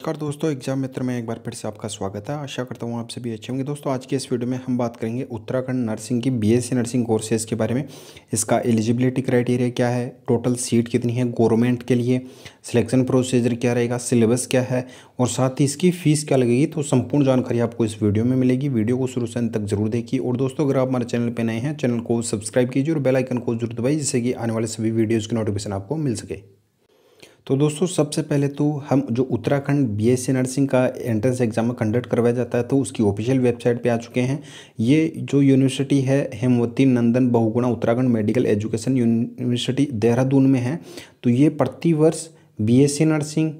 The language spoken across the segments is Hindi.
नमस्कार दोस्तों एग्जाम मित्र में एक बार फिर से आपका स्वागत है आशा करता हूँ आप सभी अच्छे होंगे दोस्तों आज के इस वीडियो में हम बात करेंगे उत्तराखंड नर्सिंग की बीएससी नर्सिंग कोर्सेज़ के बारे में इसका एलिजिबिलिटी क्राइटेरिया क्या है टोटल सीट कितनी है गवर्नमेंट के लिए सिलेक्शन प्रोसीजर क्या रहेगा सिलेबस क्या है और साथ ही इसकी फ़ीस क्या लगेगी तो संपूर्ण जानकारी आपको इस वीडियो में मिलेगी वीडियो को शुरू से अंत तक जरूर देखिए और दोस्तों अगर आप हमारे चैनल पर नए हैं चैनल को सब्सक्राइब कीजिए और बेलाइकन को जरूर दबाइए जिससे कि आने वाले सभी वीडियोज़ की नोटिफिकेशन आपको मिल सके तो दोस्तों सबसे पहले तो हम जो उत्तराखंड बीएससी नर्सिंग का एंट्रेंस एग्ज़ाम कंडक्ट करवाया जाता है तो उसकी ऑफिशियल वेबसाइट पे आ चुके हैं ये जो यूनिवर्सिटी है Hemvati Nandan Bahuguna Uttarakhand medical education university Dehradun में है तो ये प्रतिवर्ष BSc nursing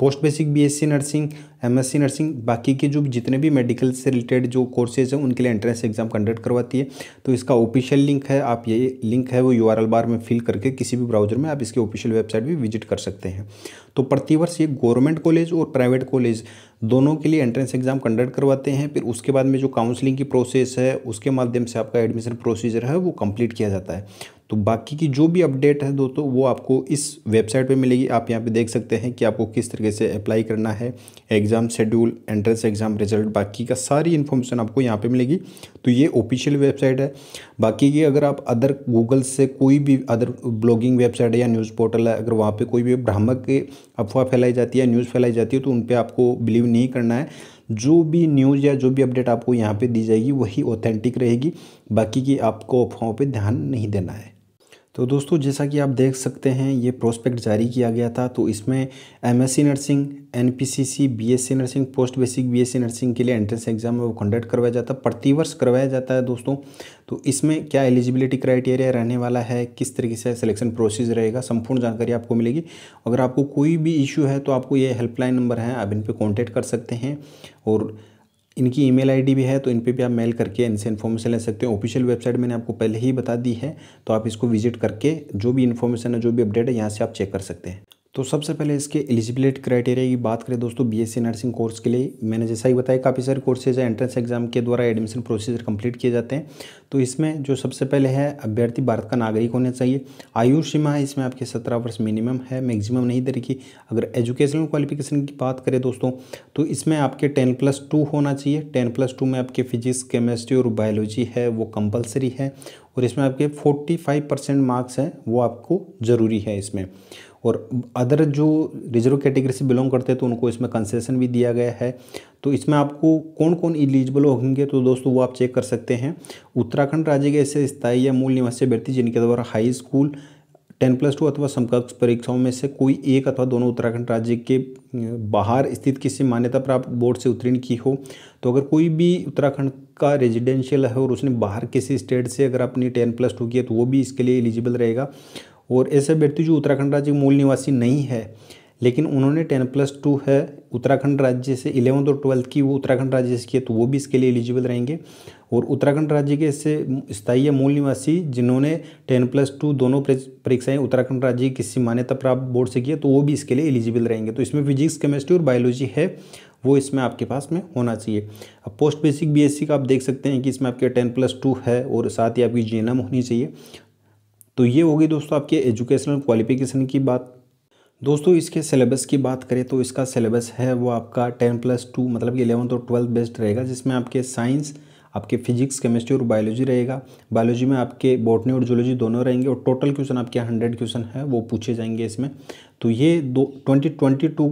post basic BSc nursing MSc nursing बाकी के जो जितने भी मेडिकल से रिलेटेड जो कोर्सेज हैं उनके लिए एंट्रेंस एग्जाम कंडक्ट करवाती है तो इसका ऑफिशियल लिंक है आप ये लिंक है वो यू बार में फिल करके किसी भी ब्राउजर में आप इसके ऑफिशियल वेबसाइट भी विजिट कर सकते हैं तो प्रतिवर्ष ये गवर्नमेंट कॉलेज और प्राइवेट कॉलेज दोनों के लिए एंट्रेंस एग्जाम कंडक्ट करवाते हैं फिर उसके बाद में जो काउंसलिंग की प्रोसेस है उसके माध्यम से आपका एडमिशन प्रोसीजर है वो कंप्लीट किया जाता है तो बाकी की जो भी अपडेट है दोस्तों वो आपको इस वेबसाइट पे मिलेगी आप यहाँ पे देख सकते हैं कि आपको किस तरीके से अप्लाई करना है exam schedule entrance exam result बाकी का सारी इन्फॉर्मेशन आपको यहाँ पे मिलेगी तो ये ऑफिशियल वेबसाइट है बाकी की अगर आप अदर गूगल से कोई भी अदर ब्लॉगिंग वेबसाइट है या न्यूज़ पोर्टल है अगर वहाँ पर कोई भी भ्रामक अफवाह फैलाई जाती है न्यूज़ फैलाई जाती है तो उन पर आपको बिलीव नहीं करना है जो भी न्यूज़ या जो भी अपडेट आपको यहाँ पे दी जाएगी वही ऑथेंटिक रहेगी बाकी की आपको अफवाहों पे ध्यान नहीं देना है तो दोस्तों जैसा कि आप देख सकते हैं ये प्रोस्पेक्ट जारी किया गया था तो इसमें MSc nursing NPCC BSc nursing post basic BSc nursing के लिए एंट्रेंस एग्जाम वो कंडक्ट करवाया जाता है प्रतिवर्ष करवाया जाता है दोस्तों तो इसमें क्या एलिजिबिलिटी क्राइटेरिया रहने वाला है किस तरीके से सिलेक्शन प्रोसेस रहेगा संपूर्ण जानकारी आपको मिलेगी अगर आपको कोई भी इशू है तो आपको ये हेल्पलाइन नंबर है आप इन पर कॉन्टैक्ट कर सकते हैं और इनकी ईमेल आईडी भी है तो इन पर भी आप मेल करके इनसे इन्फॉर्मेशन ले सकते हो ऑफिशियल वेबसाइट मैंने आपको पहले ही बता दी है तो आप इसको विजिट करके जो भी इन्फॉर्मेशन है जो भी अपडेट है यहाँ से आप चेक कर सकते हैं तो सबसे पहले इसके एलिजिबिलिटी क्राइटेरिया की बात करें दोस्तों बीएससी नर्सिंग कोर्स के लिए मैंने जैसा ही बताया काफ़ी सारे कोर्सेज हैं एंट्रेंस एग्जाम के द्वारा एडमिशन प्रोसीजर कंप्लीट किए जाते हैं तो इसमें जो सबसे पहले है अभ्यर्थी भारत का नागरिक होना चाहिए आयु सीमा है इसमें आपके सत्रह वर्ष मिनिमम है मैक्सिमम नहीं तरीकी अगर एजुकेशनल क्वालिफिकेशन की बात करें दोस्तों तो इसमें आपके टेन प्लस टू होना चाहिए टेन प्लस टू में आपके फिजिक्स केमिस्ट्री और बायोलॉजी है वो कंपलसरी है और इसमें आपके 45 परसेंट मार्क्स हैं वो आपको ज़रूरी है इसमें और अदर जो रिजर्व कैटेगरी से बिलोंग करते हैं तो उनको इसमें कंसेशन भी दिया गया है तो इसमें आपको कौन कौन एलिजिबल होंगे तो दोस्तों वो आप चेक कर सकते हैं उत्तराखंड राज्य के ऐसे स्थायी या मूल निवासी व्यक्ति जिनके द्वारा high school ten plus two अथवा समकक्ष परीक्षाओं में से कोई एक अथवा दोनों उत्तराखंड राज्य के बाहर स्थित किसी मान्यता प्राप्त बोर्ड से उत्तीर्ण की हो तो अगर कोई भी उत्तराखंड का रेजिडेंशियल है और उसने बाहर किसी स्टेट से अगर अपनी टेन प्लस टू की है तो वो भी इसके लिए एलिजिबल रहेगा और ऐसे व्यक्ति जो उत्तराखंड राज्य मूल निवासी नहीं है लेकिन उन्होंने टेन प्लस टू है उत्तराखंड राज्य से इलेवंथ और ट्वेल्थ की वो उत्तराखंड राज्य से किए तो वो भी इसके लिए एलिजिबल रहेंगे और उत्तराखंड राज्य के इससे स्थायी या मूल निवासी जिन्होंने टेन प्लस टू दोनों परीक्षाएं उत्तराखंड राज्य की किसी मान्यता प्राप्त बोर्ड से किया तो वो भी इसके लिए एलिजिबल रहेंगे तो इसमें फिजिक्स केमिस्ट्री और बायोलॉजी है वो इसमें आपके पास में होना चाहिए अब पोस्ट बेसिक बी का आप देख सकते हैं कि इसमें आपके टेन प्लस टू है और साथ ही आपकी जी होनी चाहिए तो ये होगी दोस्तों आपके एजुकेशनल क्वालिफिकेशन की बात दोस्तों इसके सिलेबस की बात करें तो इसका सिलेबस है वो आपका टेन प्लस टू मतलब कि इलेवंथ और ट्वेल्थ बेस्ट रहेगा जिसमें आपके साइंस आपके फिजिक्स केमिस्ट्री और बायोलॉजी रहेगा बायोलॉजी में आपके बॉटनी और जूलॉजी दोनों रहेंगे और टोटल क्वेश्चन आपके हंड्रेड क्वेश्चन है वो पूछे जाएंगे इसमें तो ये दो ट्वेंटी ट्वेंटी टू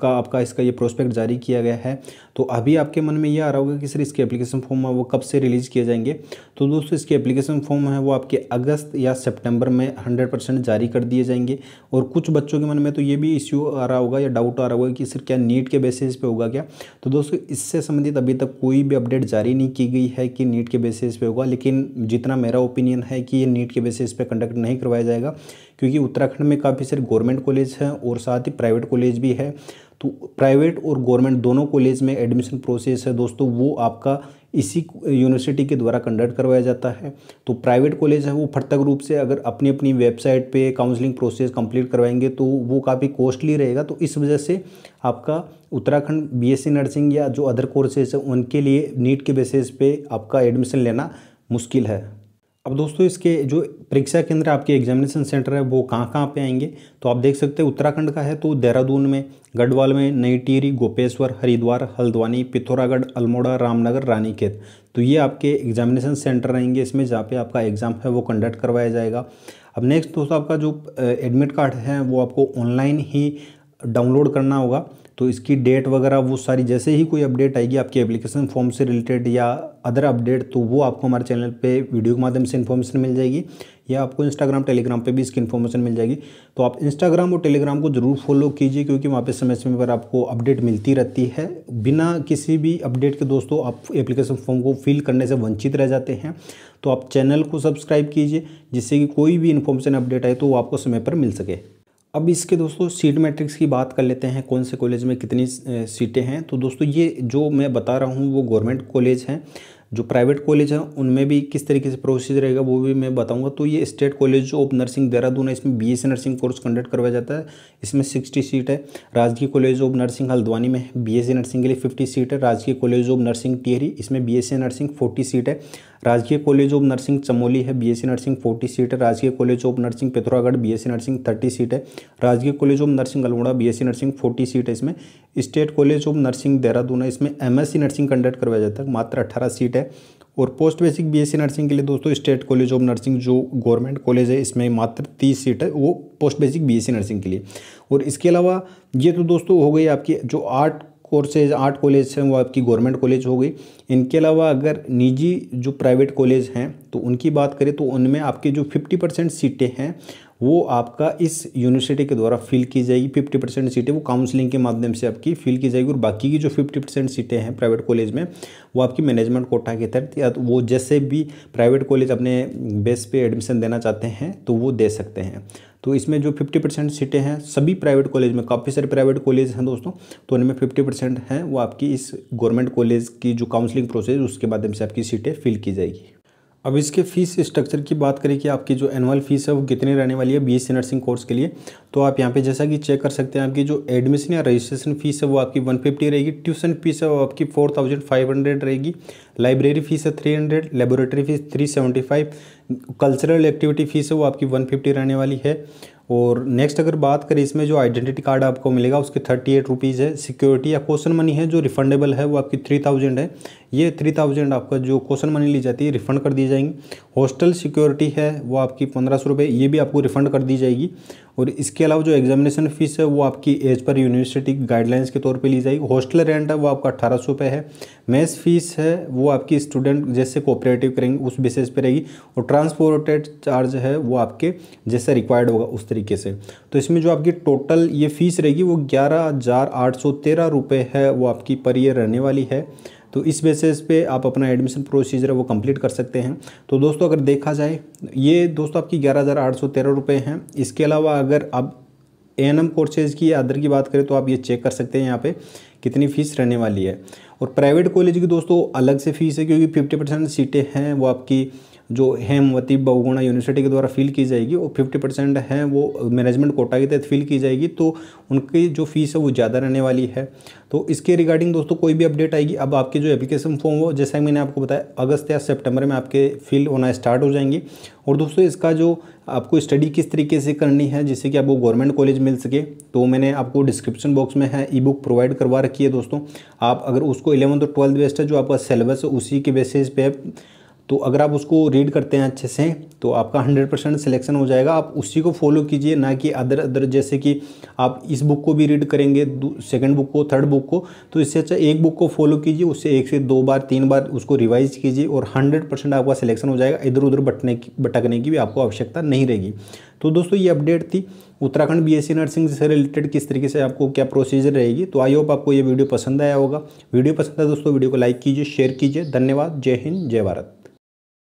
का आपका इसका ये प्रोस्पेक्ट जारी किया गया है तो अभी आपके मन में ये आ रहा होगा कि सर इसके एप्लीकेशन फॉर्म है वो कब से रिलीज़ किए जाएंगे तो दोस्तों इसके एप्लीकेशन फॉर्म है वो आपके अगस्त या सितंबर में हंड्रेड परसेंट जारी कर दिए जाएंगे और कुछ बच्चों के मन में तो ये भी इश्यू आ रहा होगा या डाउट आ रहा होगा कि सर क्या नीट के बेसिस पर होगा क्या तो दोस्तों इससे संबंधित अभी तक कोई भी अपडेट जारी नहीं की गई है कि नीट के बेसिस पर होगा लेकिन जितना मेरा ओपिनियन है कि ये नीट के बेसिस पे कंडक्ट नहीं करवाया जाएगा क्योंकि उत्तराखंड में काफ़ी सारे गवर्नमेंट कॉलेज हैं और साथ ही प्राइवेट कॉलेज भी है तो प्राइवेट और गवर्नमेंट दोनों कॉलेज में एडमिशन प्रोसेस है दोस्तों वो आपका इसी यूनिवर्सिटी के द्वारा कंडक्ट करवाया जाता है तो प्राइवेट कॉलेज है वो फटक रूप से अगर अपनी अपनी वेबसाइट पे काउंसलिंग प्रोसेस कंप्लीट करवाएंगे तो वो काफ़ी कॉस्टली रहेगा तो इस वजह से आपका उत्तराखंड बीएससी नर्सिंग या जो अदर कोर्सेज हैं उनके लिए नीट के बेसिस पे आपका एडमिशन लेना मुश्किल है अब दोस्तों इसके जो परीक्षा केंद्र आपके एग्जामिनेशन सेंटर है वो कहाँ कहाँ पे आएंगे तो आप देख सकते हैं उत्तराखंड का है तो देहरादून में गढ़वाल में नई टिहरी गोपेश्वर हरिद्वार हल्द्वानी पिथौरागढ़ अल्मोड़ा रामनगर रानीखेत तो ये आपके एग्जामिनेशन सेंटर रहेंगे इसमें जहाँ पे आपका एग्ज़ाम है वो कंडक्ट करवाया जाएगा अब नेक्स्ट दोस्तों आपका जो एडमिट कार्ड है वो आपको ऑनलाइन ही डाउनलोड करना होगा तो इसकी डेट वगैरह वो सारी जैसे ही कोई अपडेट आएगी आपकी एप्लीकेशन फॉर्म से रिलेटेड या अदर अपडेट तो वो आपको हमारे चैनल पे वीडियो के माध्यम से इन्फॉर्मेशन मिल जाएगी या आपको इंस्टाग्राम टेलीग्राम पे भी इसकी इन्फॉर्मेशन मिल जाएगी तो आप इंस्टाग्राम और टेलीग्राम को ज़रूर फॉलो कीजिए क्योंकि वहाँ पर समय समय पर आपको अपडेट मिलती रहती है बिना किसी भी अपडेट के दोस्तों आप एप्लीकेशन फॉर्म को फिल करने से वंचित रह जाते हैं तो आप चैनल को सब्सक्राइब कीजिए जिससे कि कोई भी इन्फॉर्मेशन अपडेट आए तो वो आपको समय पर मिल सके अब इसके दोस्तों सीट मैट्रिक्स की बात कर लेते हैं कौन से कॉलेज में कितनी सीटें हैं तो दोस्तों ये जो मैं बता रहा हूँ वो गवर्नमेंट कॉलेज हैं जो प्राइवेट कॉलेज हैं उनमें भी किस तरीके से प्रोसीजर रहेगा वो भी मैं बताऊंगा तो ये state college of nursing Dehradun है इसमें बीएससी नर्सिंग कोर्स कंडक्ट करवाया जाता है इसमें सिक्सटी सीट है राजकीय कॉलेज ऑफ नर्सिंग हल्द्वानी में बीएससी नर्सिंग के लिए फिफ्टी सीट है राजकीय कॉलेज ऑफ नर्सिंग टिहरी इसमें बीएससी नर्सिंग फोर्टी सीट है राजकीय कॉलेज ऑफ नर्सिंग चमोली है बीएससी नर्सिंग 40 सीट है राजकीय college of nursing Pithoragarh BSc nursing 30 seat है राजकीय college of nursing Almora BSc nursing 40 seat है इसमें state college of nursing Dehradun है इसमें एमएससी नर्सिंग कंडक्ट करवाया जाता है मात्र अट्ठारह सीट है और पोस्ट बेसिक बीएससी नर्सिंग के लिए दोस्तों स्टेट कॉलेज ऑफ नर्सिंग जो गवर्नमेंट कॉलेज है इसमें मात्र तीस सीट है वो पोस्ट बेसिक बीएससी नर्सिंग के लिए और इसके अलावा ये तो दोस्तों हो गई आपकी जो आर्ट कोर्सेज आर्ट कॉलेज हैं वो आपकी गवर्नमेंट कॉलेज हो गई इनके अलावा अगर निजी जो प्राइवेट कॉलेज हैं तो उनकी बात करें तो उनमें आपके जो फिफ्टी परसेंट सीटें हैं वो आपका इस यूनिवर्सिटी के द्वारा फिल की जाएगी फिफ्टी परसेंट सीटें वो काउंसलिंग के माध्यम से आपकी फिल की जाएगी और बाकी की जो फिफ्टी परसेंट सीटें हैं प्राइवेट कॉलेज में वो आपकी मैनेजमेंट कोटा के तहत या तो वो जैसे भी प्राइवेट कॉलेज अपने बेस पे एडमिशन देना चाहते हैं तो वो दे सकते हैं तो इसमें जो 50 परसेंट सीटें हैं सभी प्राइवेट कॉलेज में काफ़ी सारे प्राइवेट कॉलेज हैं दोस्तों तो उनमें 50 परसेंट हैं वो आपकी इस गवर्नमेंट कॉलेज की जो काउंसलिंग प्रोसेस उसके माध्यम से आपकी सीटें फिल की जाएगी अब इसके फ़ीस स्ट्रक्चर की बात करें कि आपकी जो एनुअल फ़ीस है वो कितनी रहने वाली है बीएससी नर्सिंग कोर्स के लिए तो आप यहाँ पे जैसा कि चेक कर सकते हैं आपकी जो एडमिशन या रजिस्ट्रेशन फ़ीस है वो आपकी 150 रहेगी ट्यूशन फ़ीस है वो आपकी 4500 रहेगी लाइब्रेरी फ़ीस है 300 laboratory fees 375 cultural activity fees है वो आपकी वन रहने वाली है और नेक्स्ट अगर बात करें इसमें जो आइडेंटिटी कार्ड आपको मिलेगा उसके थर्टी एट रुपीज़ है सिक्योरिटी या क्वेश्चन मनी है जो रिफंडेबल है वो आपकी थ्री थाउजेंड है ये थ्री थाउजेंड आपका जो क्वेश्चन मनी ली जाती है रिफंड कर दी जाएंगी हॉस्टल सिक्योरिटी है वो आपकी पंद्रह सौ रुपये ये भी आपको रिफंड कर दी जाएगी और इसके अलावा जो एग्जामिनेशन फीस है वो आपकी एज पर यूनिवर्सिटी गाइडलाइंस के तौर पे ली जाएगी हॉस्टल रेंट है वो आपका अट्ठारह सौ रुपये है मेस फीस है वो आपकी स्टूडेंट जैसे कोऑपरेटिव करेंगे उस बेसिस पे रहेगी और ट्रांसपोर्टेड चार्ज है वो आपके जैसा रिक्वायर्ड होगा उस तरीके से तो इसमें जो आपकी टोटल ये फीस रहेगी वो ग्यारह है वो आपकी पर ईयर रहने वाली है तो इस बेसिस पे आप अपना एडमिशन प्रोसीजर है वो कंप्लीट कर सकते हैं तो दोस्तों अगर देखा जाए ये दोस्तों आपकी ग्यारह हज़ार आठ सौ तेरह रुपये हैं इसके अलावा अगर आप ए एन एम कोर्सेज़ की या अदर की बात करें तो आप ये चेक कर सकते हैं यहाँ पे कितनी फ़ीस रहने वाली है और प्राइवेट कॉलेज की दोस्तों अलग से फ़ीस है क्योंकि फिफ्टी परसेंट सीटें हैं वो आपकी जो हेमवती बहुगुणा यूनिवर्सिटी के द्वारा फिल की जाएगी वो फिफ्टी परसेंट है वो मैनेजमेंट कोटा के तहत फिल की जाएगी तो उनकी जो फीस है वो ज़्यादा रहने वाली है तो इसके रिगार्डिंग दोस्तों कोई भी अपडेट आएगी अब आपके जो एप्लीकेशन फॉर्म वो जैसा मैंने आपको बताया अगस्त या सेप्टेम्बर में आपके फिल होना स्टार्ट हो जाएंगी और दोस्तों इसका जो आपको स्टडी किस तरीके से करनी है जिससे कि आपको गवर्नमेंट कॉलेज मिल सके तो मैंने आपको डिस्क्रिप्शन बॉक्स में है ई बुक प्रोवाइड करवा रखी है दोस्तों आप अगर उसको इलेवंथ और ट्वेल्थ बेस्ट है जो आपका सिलेबस है उसी के बेसिस पे तो अगर आप उसको रीड करते हैं अच्छे से तो आपका 100 परसेंट सिलेक्शन हो जाएगा आप उसी को फॉलो कीजिए ना कि अदर अदर जैसे कि आप इस बुक को भी रीड करेंगे सेकंड बुक को थर्ड बुक को तो इससे अच्छा एक बुक को फॉलो कीजिए उससे एक से दो बार तीन बार उसको रिवाइज कीजिए और हंड्रेड परसेंट आपका सिलेक्शन हो जाएगा इधर उधर बटने की भटकने की भी आपको आवश्यकता नहीं रहेगी तो दोस्तों ये अपडेट थी उत्तराखंड बी नर्सिंग से रिलेटेड किस तरीके से आपको क्या प्रोसीजर रहेगी तो आई होप आपको ये वीडियो पसंद आया होगा वीडियो पसंद आया तो दोस्तों वीडियो को लाइक कीजिए शेयर कीजिए धन्यवाद जय हिंद जय भारत